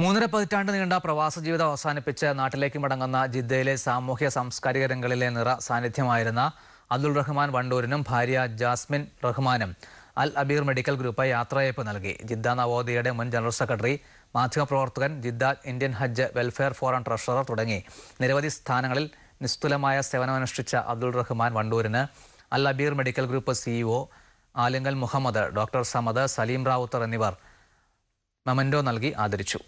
മൂന്നര പതിറ്റാണ്ട് നീണ്ട പ്രവാസ ജീവിതം അവസാനിപ്പിച്ച് നാട്ടിലേക്ക് മടങ്ങുന്ന ജിദ്ദയിലെ സാമൂഹ്യ സാംസ്കാരിക രംഗങ്ങളിലെ നിറ സാന്നിധ്യമായിരുന്ന അബ്ദുൾ റഹ്മാൻ വണ്ടൂരിനും ഭാര്യ ജാസ്മിൻ റഹ്മാനും അൽ അബീർ മെഡിക്കൽ ഗ്രൂപ്പ് യാത്രയയപ്പ് നൽകി ജിദ്ദ നവോദയയുടെ മുൻ ജനറൽ സെക്രട്ടറി മാധ്യമപ്രവർത്തകൻ Jeddah Indian Hajj welfare forum treasurer തുടങ്ങി നിരവധി സ്ഥാനങ്ങളിൽ നിസ്തുലമായ സേവനമനുഷ്ഠിച്ച അബ്ദുൾ റഹ്മാൻ വണ്ടൂരിന് Al Abeer medical group CEO Alingal Muhammad doctor Samad Salim Rawther എന്നിവർ മെമൻഡോ നൽകി ആദരിച്ചു